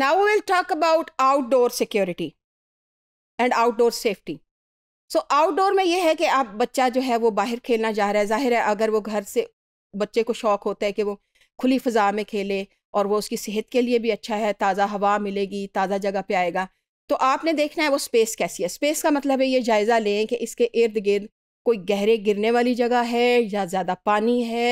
Now we'll talk about outdoor security and outdoor safety so outdoor में यह है कि आप बच्चा जो है वो बाहर खेलना जा रहा है जाहिर है अगर वो घर से बच्चे को शौक़ होता है कि वो खुली फ़ा में खेले और वो उसकी सेहत के लिए भी अच्छा है ताज़ा हवा मिलेगी ताज़ा जगह पे आएगा तो आपने देखना है वो स्पेस कैसी है स्पेस का मतलब है ये जायज़ा लें कि इसके इर्द गिर्द कोई गहरे गिरने वाली जगह है या ज़्यादा पानी है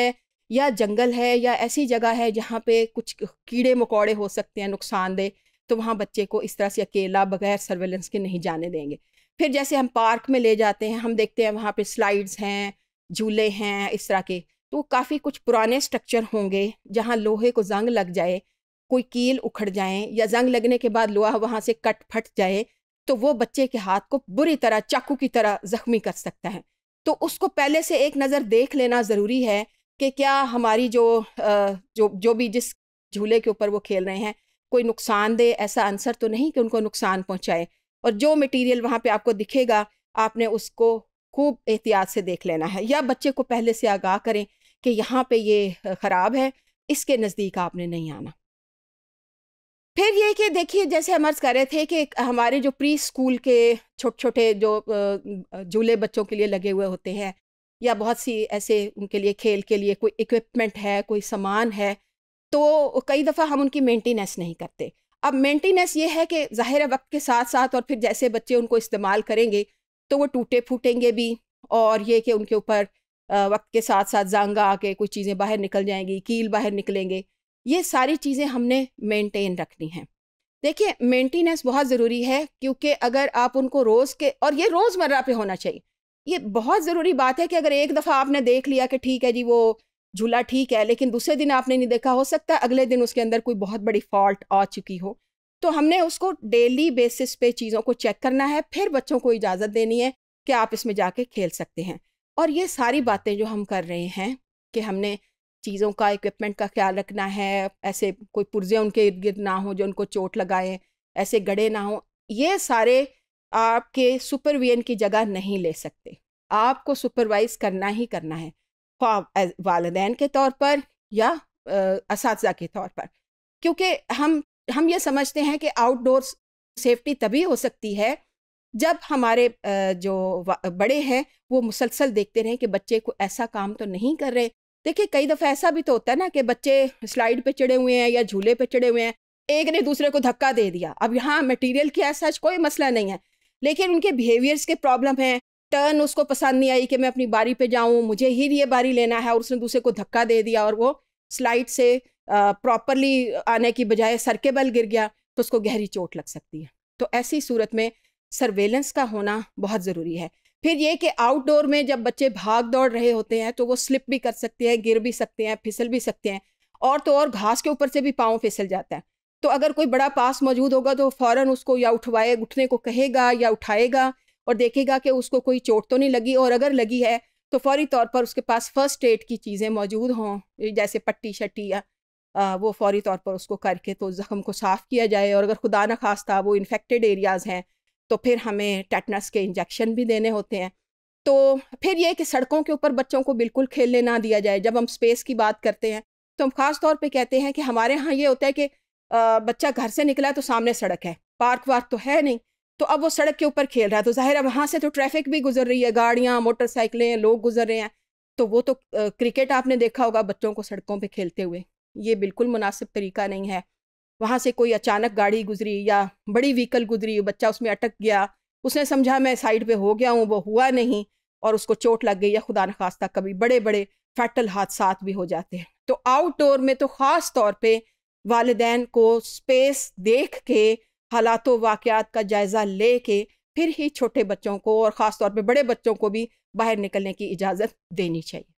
या जंगल है या ऐसी जगह है जहाँ पे कुछ कीड़े मकोड़े हो सकते हैं नुकसानदेह तो वहाँ बच्चे को इस तरह से अकेला बगैर सर्वेलेंस के नहीं जाने देंगे फिर जैसे हम पार्क में ले जाते हैं हम देखते हैं वहाँ पे स्लाइड्स हैं झूले हैं इस तरह के तो काफ़ी कुछ पुराने स्ट्रक्चर होंगे जहाँ लोहे को जंग लग जाए कोई कील उखड़ जाए या जंग लगने के बाद लोहा वहाँ से कट फट जाए तो वो बच्चे के हाथ को बुरी तरह चाकू की तरह जख्मी कर सकता है तो उसको पहले से एक नज़र देख लेना ज़रूरी है कि क्या हमारी जो जो जो भी जिस झूले के ऊपर वो खेल रहे हैं कोई नुकसान दे ऐसा आंसर तो नहीं कि उनको नुकसान पहुंचाए और जो मटेरियल वहाँ पे आपको दिखेगा आपने उसको खूब एहतियात से देख लेना है या बच्चे को पहले से आगाह करें कि यहाँ पे ये ख़राब है इसके नज़दीक आपने नहीं आना फिर ये कि देखिए जैसे हम अर्ज़ कर रहे थे कि हमारे जो प्री स्कूल के छोटे छोटे जो झूले बच्चों के लिए लगे हुए होते हैं या बहुत सी ऐसे उनके लिए खेल के लिए कोई इक्विपमेंट है कोई सामान है तो कई दफ़ा हम उनकी मेंटेनेंस नहीं करते अब मेंटेनेंस ये है कि ज़ाहिर वक्त के साथ साथ और फिर जैसे बच्चे उनको इस्तेमाल करेंगे तो वो टूटे फूटेंगे भी और ये कि उनके ऊपर वक्त के साथ साथ जांगा आके कुछ चीज़ें बाहर निकल जाएंगी कील बाहर निकलेंगे ये सारी चीज़ें हमने मेंटेन रखनी हैं देखिए मेंटेनेंस बहुत ज़रूरी है क्योंकि अगर आप उनको रोज़ के और ये रोज़मर्रा पे होना चाहिए ये बहुत ज़रूरी बात है कि अगर एक दफ़ा आपने देख लिया कि ठीक है जी वो झूला ठीक है लेकिन दूसरे दिन आपने नहीं देखा हो सकता अगले दिन उसके अंदर कोई बहुत बड़ी फॉल्ट आ चुकी हो तो हमने उसको डेली बेसिस पे चीज़ों को चेक करना है फिर बच्चों को इजाज़त देनी है कि आप इसमें जाके खेल सकते हैं और ये सारी बातें जो हम कर रहे हैं कि हमने चीज़ों का इक्विपमेंट का ख्याल रखना है ऐसे कोई पुर्जे उनके इर्द गिर्द ना हो जो उनको चोट लगाए ऐसे गड़े ना हो ये सारे आपके सुपरवियन की जगह नहीं ले सकते आपको सुपरवाइज करना ही करना है ख्वाब वालदेन के तौर पर या इस के तौर पर क्योंकि हम हम ये समझते हैं कि आउटडोर सेफ्टी तभी हो सकती है जब हमारे जो बड़े हैं वो मुसलसल देखते रहें कि बच्चे को ऐसा काम तो नहीं कर रहे देखिए कई दफ़ा ऐसा भी तो होता है ना कि बच्चे स्लाइड पे चढ़े हुए हैं या झूले पे चढ़े हुए हैं एक ने दूसरे को धक्का दे दिया अब यहाँ मटेरियल की ऐसा कोई मसला नहीं है लेकिन उनके बिहेवियर्स के प्रॉब्लम हैं टर्न उसको पसंद नहीं आई कि मैं अपनी बारी पे जाऊं मुझे ही ये बारी लेना है और उसने दूसरे को धक्का दे दिया और वो स्लाइड से प्रॉपरली आने की बजाय सर के बल गिर गया तो उसको गहरी चोट लग सकती है तो ऐसी सूरत में सर्वेलेंस का होना बहुत ज़रूरी है फिर ये कि आउटडोर में जब बच्चे भाग दौड़ रहे होते हैं तो वो स्लिप भी कर सकते हैं गिर भी सकते हैं फिसल भी सकते हैं और तो और घास के ऊपर से भी पाँव फिसल जाता है तो अगर कोई बड़ा पास मौजूद होगा तो फ़ौरन उसको या उठवाए उठने को कहेगा या उठाएगा और देखेगा कि उसको कोई चोट तो नहीं लगी और अगर लगी है तो फौरी तौर पर उसके पास फर्स्ट एड की चीज़ें मौजूद हों जैसे पट्टी शट्टी या आ, वो फौरी तौर पर उसको करके तो ज़ख़म को साफ़ किया जाए और अगर खुदा न खास्ता वो इन्फेक्टेड एरियाज़ हैं तो फिर हमें टेटनस के इंजेक्शन भी देने होते हैं तो फिर ये कि सड़कों के ऊपर बच्चों को बिल्कुल खेलने ना दिया जाए जब हम स्पेस की बात करते हैं तो हम ख़ास तौर पे कहते हैं कि हमारे यहाँ ये होता है कि आ, बच्चा घर से निकला है तो सामने सड़क है पार्क वार्क तो है नहीं तो अब वो सड़क के ऊपर खेल रहा है तो जाहिर है वहाँ से तो ट्रैफिक भी गुजर रही है गाड़ियाँ मोटरसाइकिलें लोग गुजर रहे हैं तो वो तो क्रिकेट आपने देखा होगा बच्चों को सड़कों पर खेलते हुए ये बिल्कुल मुनासिब तरीका नहीं है वहाँ से कोई अचानक गाड़ी गुजरी या बड़ी व्हीकल गुजरी बच्चा उसमें अटक गया उसने समझा मैं साइड पे हो गया हूँ वो हुआ नहीं और उसको चोट लग गई या खुदा नखास्ता कभी बड़े बड़े फैटल हादसा भी हो जाते हैं तो आउटडोर में तो ख़ास तौर पर वालदेन को स्पेस देख के हालात वाक़ात का जायज़ा ले के फिर ही छोटे बच्चों को और ख़ास तौर पर बड़े बच्चों को भी बाहर निकलने की इजाज़त देनी चाहिए